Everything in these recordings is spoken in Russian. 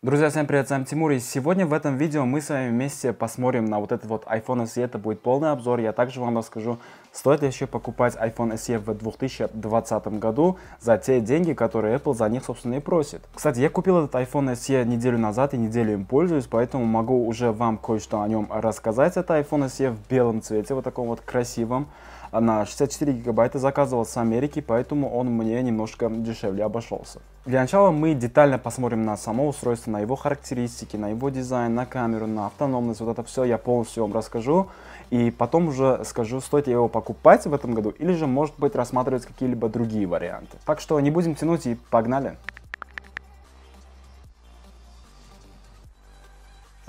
Друзья, всем привет, с вами Тимур, и сегодня в этом видео мы с вами вместе посмотрим на вот этот вот iPhone SE, это будет полный обзор, я также вам расскажу, стоит ли еще покупать iPhone SE в 2020 году за те деньги, которые Apple за них, собственно, и просит. Кстати, я купил этот iPhone SE неделю назад и неделю им пользуюсь, поэтому могу уже вам кое-что о нем рассказать. Это iPhone SE в белом цвете, вот таком вот красивом на 64 гигабайта заказывал с Америки, поэтому он мне немножко дешевле обошелся. Для начала мы детально посмотрим на само устройство, на его характеристики, на его дизайн, на камеру, на автономность. Вот это все я полностью вам расскажу. И потом уже скажу, стоит ли его покупать в этом году или же, может быть, рассматривать какие-либо другие варианты. Так что не будем тянуть и погнали.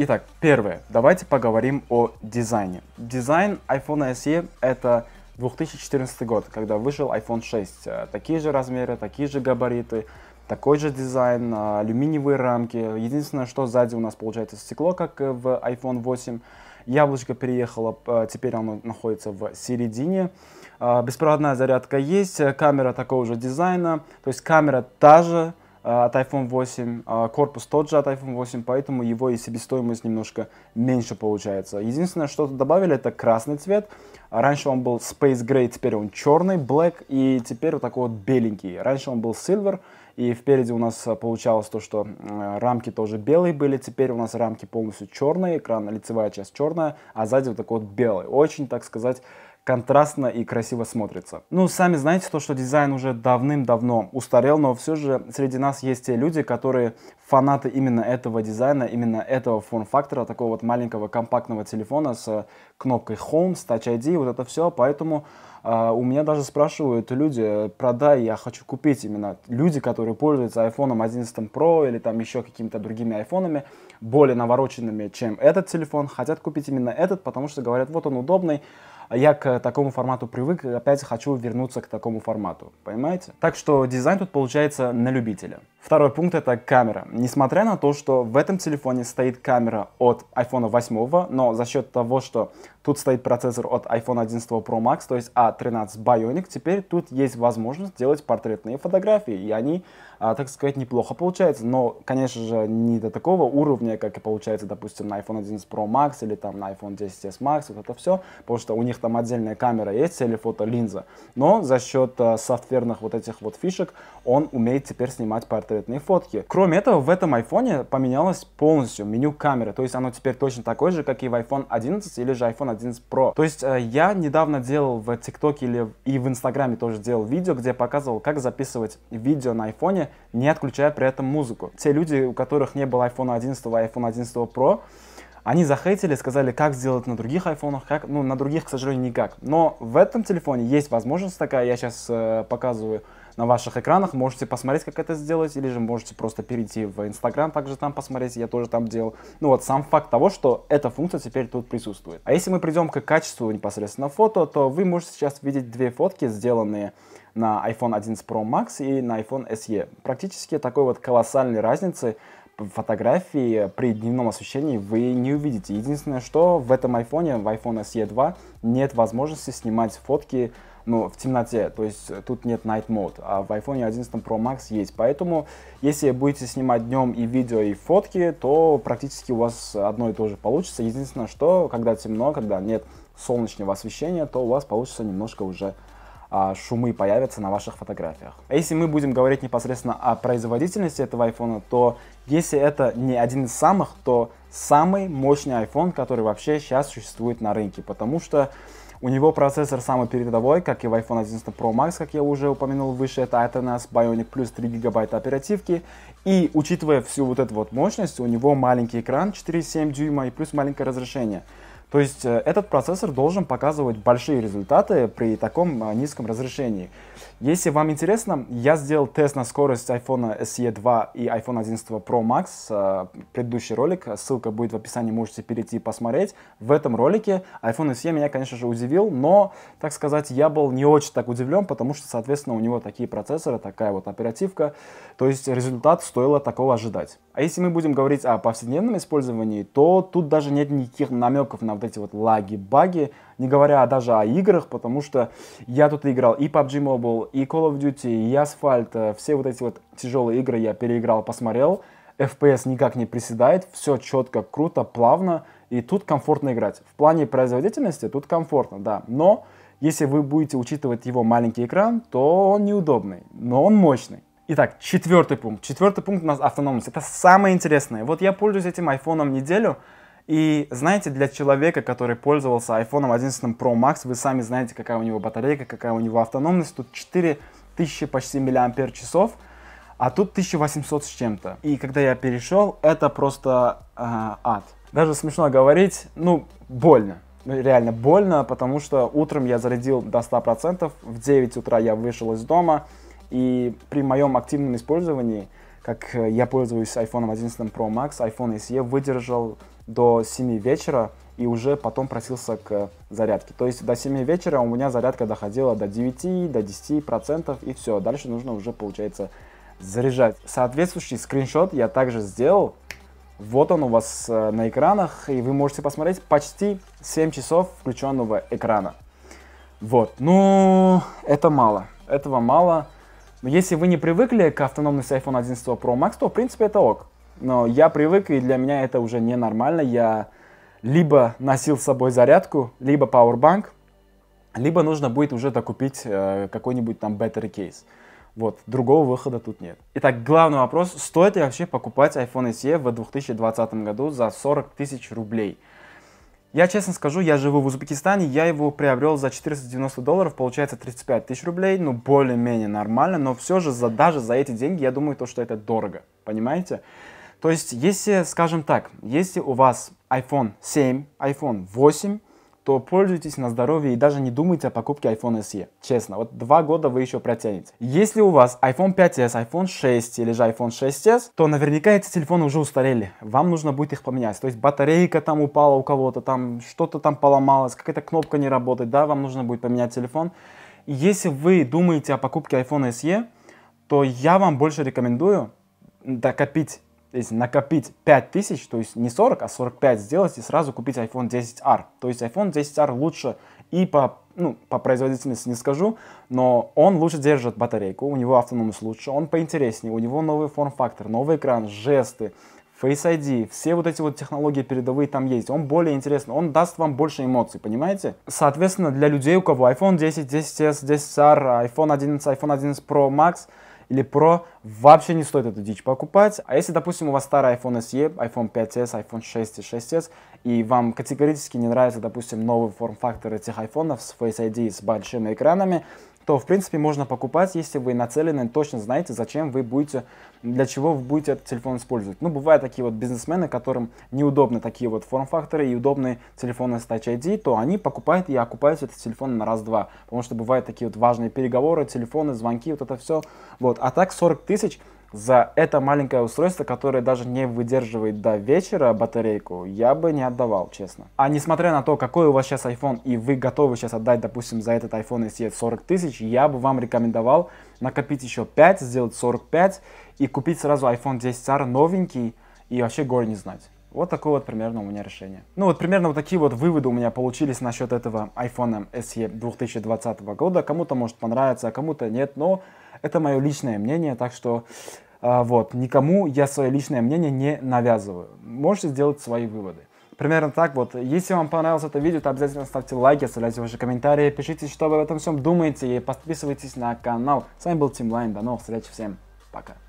Итак, первое. Давайте поговорим о дизайне. Дизайн iPhone SE это 2014 год, когда вышел iPhone 6. Э, такие же размеры, такие же габариты, такой же дизайн, э, алюминиевые рамки. Единственное, что сзади у нас получается стекло, как э, в iPhone 8. Яблочко переехало, теперь оно находится в середине. Беспроводная зарядка есть, камера такого же дизайна, то есть камера та же, а, от iPhone 8, а, корпус тот же от iPhone 8, поэтому его и себестоимость немножко меньше получается. Единственное, что добавили, это красный цвет. Раньше он был Space Gray, теперь он черный, Black, и теперь вот такой вот беленький. Раньше он был Silver, и впереди у нас а, получалось то, что рамки тоже белые были, теперь у нас рамки полностью черные, экран, лицевая часть черная, а сзади вот такой вот белый. Очень, так сказать, контрастно и красиво смотрится. Ну, сами знаете то, что дизайн уже давным-давно устарел, но все же среди нас есть те люди, которые фанаты именно этого дизайна, именно этого форм-фактора, такого вот маленького компактного телефона с э, кнопкой Home, с Touch ID, вот это все, поэтому э, у меня даже спрашивают люди, э, продай, я хочу купить именно люди, которые пользуются iPhone 11 Pro или там еще какими-то другими айфонами, более навороченными, чем этот телефон, хотят купить именно этот, потому что говорят, вот он удобный, а я к э, такому формату привык, и опять хочу вернуться к такому формату, понимаете? Так что дизайн тут получается на любителя. Второй пункт это камера. Несмотря на то, что в этом телефоне стоит камера от iPhone 8, но за счет того, что тут стоит процессор от iPhone 11 Pro Max, то есть A13 а Bionic, теперь тут есть возможность делать портретные фотографии, и они а, так сказать, неплохо получается, но, конечно же, не до такого уровня, как и получается, допустим, на iPhone 11 Pro Max или там на iPhone 10s Max, вот это все, потому что у них там отдельная камера есть, телефотолинза, но за счет а, э, софтверных вот этих вот фишек он умеет теперь снимать портретные фотки. Кроме этого, в этом iPhone поменялось полностью меню камеры, то есть оно теперь точно такое же, как и в iPhone 11 или же iPhone 11 Pro. То есть э, я недавно делал в TikTok или и в Инстаграме тоже делал видео, где показывал, как записывать видео на iPhone не отключая при этом музыку. Те люди, у которых не было iPhone 11 и iPhone 11 Pro, они захейтили, сказали, как сделать на других айфонах, как, ну, на других, к сожалению, никак. Но в этом телефоне есть возможность такая, я сейчас э, показываю, на ваших экранах. Можете посмотреть, как это сделать, или же можете просто перейти в Инстаграм, также там посмотреть, я тоже там делал. Ну вот сам факт того, что эта функция теперь тут присутствует. А если мы придем к качеству непосредственно фото, то вы можете сейчас видеть две фотки, сделанные на iPhone 11 Pro Max и на iPhone SE. Практически такой вот колоссальной разницы фотографии при дневном освещении вы не увидите. Единственное, что в этом iPhone в iPhone SE 2, нет возможности снимать фотки ну в темноте, то есть э, тут нет Night Mode, а в iPhone 11 Pro Max есть. Поэтому, если будете снимать днем и видео, и фотки, то практически у вас одно и то же получится. Единственное, что когда темно, когда нет солнечного освещения, то у вас получится немножко уже а, шумы появятся на ваших фотографиях. А если мы будем говорить непосредственно о производительности этого iPhone, то если это не один из самых, то самый мощный iPhone, который вообще сейчас существует на рынке, потому что у него процессор самый передовой, как и в iPhone 11 Pro Max, как я уже упомянул выше, это Atenas Bionic плюс 3 гигабайта оперативки. И учитывая всю вот эту вот мощность, у него маленький экран 4,7 дюйма и плюс маленькое разрешение – то есть э, этот процессор должен показывать большие результаты при таком э, низком разрешении. Если вам интересно, я сделал тест на скорость iPhone SE 2 и iPhone 11 Pro Max, э, предыдущий ролик, ссылка будет в описании, можете перейти и посмотреть. В этом ролике iPhone SE меня, конечно же, удивил, но, так сказать, я был не очень так удивлен, потому что, соответственно, у него такие процессоры, такая вот оперативка, то есть результат стоило такого ожидать. А если мы будем говорить о повседневном использовании, то тут даже нет никаких намеков на вот эти вот лаги, баги, не говоря даже о играх, потому что я тут играл и PUBG Mobile, и Call of Duty, и Asphalt, э, все вот эти вот тяжелые игры я переиграл, посмотрел, FPS никак не приседает, все четко, круто, плавно, и тут комфортно играть. В плане производительности тут комфортно, да, но если вы будете учитывать его маленький экран, то он неудобный, но он мощный. Итак, четвертый пункт. Четвертый пункт у нас автономность. Это самое интересное. Вот я пользуюсь этим айфоном неделю, и знаете, для человека, который пользовался iPhone 11 Pro Max, вы сами знаете, какая у него батарейка, какая у него автономность. Тут 4000 почти миллиампер часов, а тут 1800 с чем-то. И когда я перешел, это просто э, ад. Даже смешно говорить, ну, больно. Ну, реально больно, потому что утром я зарядил до 100%, в 9 утра я вышел из дома, и при моем активном использовании, как э, я пользуюсь iPhone 11 Pro Max, iPhone SE выдержал до 7 вечера и уже потом просился к зарядке. То есть до 7 вечера у меня зарядка доходила до 9, до 10 процентов и все. Дальше нужно уже, получается, заряжать. Соответствующий скриншот я также сделал. Вот он у вас э, на экранах, и вы можете посмотреть почти 7 часов включенного экрана. Вот, ну, это мало, этого мало. Но если вы не привыкли к автономности iPhone 11 Pro Max, то, в принципе, это ок. Но я привык, и для меня это уже ненормально. Я либо носил с собой зарядку, либо powerbank, либо нужно будет уже докупить э, какой-нибудь там battery case. Вот, другого выхода тут нет. Итак, главный вопрос, стоит ли вообще покупать iPhone SE в 2020 году за 40 тысяч рублей? Я честно скажу, я живу в Узбекистане, я его приобрел за 490 долларов, получается 35 тысяч рублей, ну более-менее нормально, но все же за, даже за эти деньги я думаю, то, что это дорого, понимаете? То есть, если, скажем так, если у вас iPhone 7, iPhone 8, то пользуйтесь на здоровье и даже не думайте о покупке iPhone SE. Честно, вот два года вы еще протянете. Если у вас iPhone 5s, iPhone 6 или же iPhone 6s, то наверняка эти телефоны уже устарели. Вам нужно будет их поменять. То есть батарейка там упала у кого-то, там что-то там поломалось, какая-то кнопка не работает, да, вам нужно будет поменять телефон. если вы думаете о покупке iPhone SE, то я вам больше рекомендую докопить если накопить 5000, то есть не 40, а 45 сделать и сразу купить iPhone 10R. То есть iPhone 10R лучше и по, ну, по производительности не скажу, но он лучше держит батарейку, у него автономность лучше, он поинтереснее, у него новый форм-фактор, новый экран, жесты, Face ID, все вот эти вот технологии передовые там есть, он более интересный, он даст вам больше эмоций, понимаете? Соответственно, для людей, у кого iPhone 10, 10s, 10R, iPhone 11, iPhone 11 Pro Max – или Pro, вообще не стоит эту дичь покупать. А если, допустим, у вас старый iPhone SE, iPhone 5s, iPhone 6 и 6s, и вам категорически не нравится, допустим, новый форм-фактор этих айфонов с Face ID с большими экранами, то, в принципе, можно покупать, если вы нацелены, точно знаете, зачем вы будете, для чего вы будете этот телефон использовать. Ну, бывают такие вот бизнесмены, которым неудобны такие вот форм-факторы и удобные телефоны с Touch ID, то они покупают и окупают этот телефон на раз-два, потому что бывают такие вот важные переговоры, телефоны, звонки, вот это все. Вот. А так 40 тысяч за это маленькое устройство, которое даже не выдерживает до вечера батарейку, я бы не отдавал, честно. А несмотря на то, какой у вас сейчас iPhone, и вы готовы сейчас отдать, допустим, за этот iPhone SE 40 тысяч, я бы вам рекомендовал накопить еще 5, сделать 45 и купить сразу iPhone 10R новенький и вообще горе не знать. Вот такое вот примерно у меня решение. Ну вот примерно вот такие вот выводы у меня получились насчет этого iPhone SE 2020 года. Кому-то может понравиться, а кому-то нет, но это мое личное мнение, так что а, вот. Никому я свое личное мнение не навязываю. Можете сделать свои выводы. Примерно так вот. Если вам понравилось это видео, то обязательно ставьте лайки, оставляйте ваши комментарии, пишите, что вы об этом всем думаете и подписывайтесь на канал. С вами был Тимлайн. До новых встреч. Всем пока.